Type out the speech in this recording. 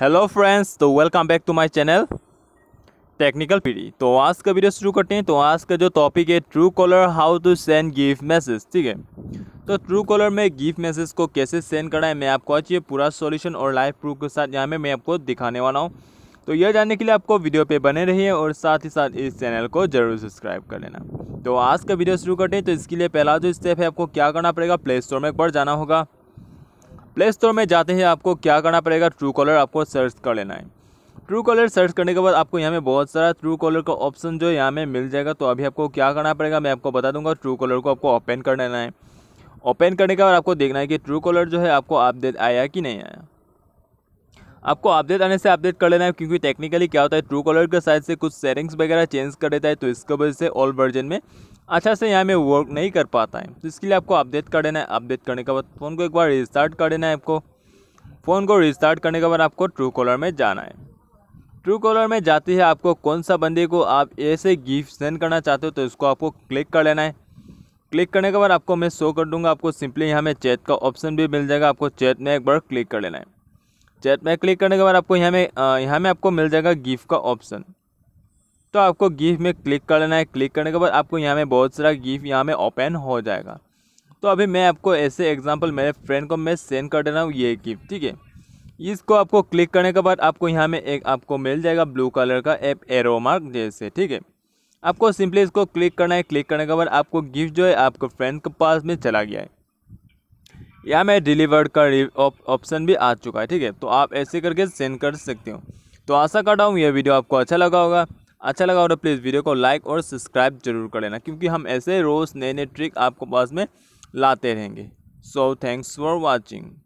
hello friends तो welcome back to my channel technical पीढ़ी तो आज का वीडियो शुरू करते हैं तो आज का जो टॉपिक है Truecaller how to send gift message ठीक है तो ट्रू कॉलर में गिफ्ट मैसेज को कैसे सेंड करना है मैं आपको आज ये पूरा सॉल्यूशन और लाइव प्रूफ के साथ यहाँ में मैं आपको दिखाने वाला हूँ तो यह जानने के लिए आपको वीडियो पे बने रहिए और साथ ही साथ इस चैनल को जरूर सब्सक्राइब कर लेना तो आज का वीडियो शुरू करते हैं तो इसके लिए पहला जो स्टेप है आपको क्या करना पड़ेगा प्ले स्टोर में एक बार जाना होगा प्ले स्टोर में जाते ही आपको क्या करना पड़ेगा ट्रू कॉलर आपको सर्च कर लेना है ट्रू कॉलर सर्च करने के बाद आपको यहाँ में बहुत सारा ट्रू कॉलर का ऑप्शन जो यहाँ में मिल जाएगा तो अभी आपको क्या करना पड़ेगा मैं आपको बता दूंगा ट्रू कॉलर को आपको ओपन कर लेना है ओपन करने के बाद आपको देखना है कि ट्रू कॉलर जो है आपको अपडेट आया कि नहीं आया आपको अपडेट आने से अपडेट कर लेना है क्योंकि टेक्निकली क्या होता है ट्रू कॉलर के साइड से कुछ सेटिंग्स वगैरह चेंज कर देता है तो इसके वजह से ओल्ड वर्जन में अच्छा से यहाँ में वर्क नहीं कर पाता है तो इसके लिए आपको अपडेट कर देना है अपडेट करने के बाद फ़ोन को एक बार रिस्टार्ट कर देना है आपको फ़ोन को रिस्टार्ट करने के बाद आपको ट्रू कॉलर में जाना है ट्रू कॉलर में जाते हैं आपको कौन सा बंदे को आप ऐसे गिफ्ट सेंड करना चाहते हो तो इसको आपको क्लिक कर लेना है क्लिक करने के बाद आपको मैं शो कर दूंगा आपको सिंपली यहाँ में चैट का ऑप्शन भी मिल जाएगा आपको चैट में एक बार क्लिक कर लेना है चैट में क्लिक करने के बाद आपको यहाँ में यहाँ में आपको मिल जाएगा गिफ्ट का ऑप्शन तो आपको गिफ्ट में क्लिक कर लेना है क्लिक करने के बाद आपको यहाँ में बहुत सारा गिफ्ट यहाँ में ओपन हो जाएगा तो अभी मैं आपको ऐसे एग्जाम्पल मेरे फ्रेंड को मैं सेंड कर दे रहा हूँ ये गिफ्ट ठीक है इसको आपको क्लिक करने के बाद आपको यहाँ में एक आपको मिल जाएगा ब्लू कलर का एप एरो मार्क जैसे ठीक है आपको सिंपली इसको क्लिक करना है क्लिक करने के बाद आपको गिफ्ट जो है आपको फ्रेंड के पास में चला गया है या मैं डिलीवर्ड का ऑप्शन भी आ चुका है ठीक है तो आप ऐसे करके सेंड कर सकते हो तो आशा करता हूँ यह वीडियो आपको अच्छा लगा होगा अच्छा लगा हो तो प्लीज़ वीडियो को लाइक और सब्सक्राइब जरूर कर लेना क्योंकि हम ऐसे रोज़ नए नए ट्रिक आपको पास में लाते रहेंगे सो थैंक्स फॉर वॉचिंग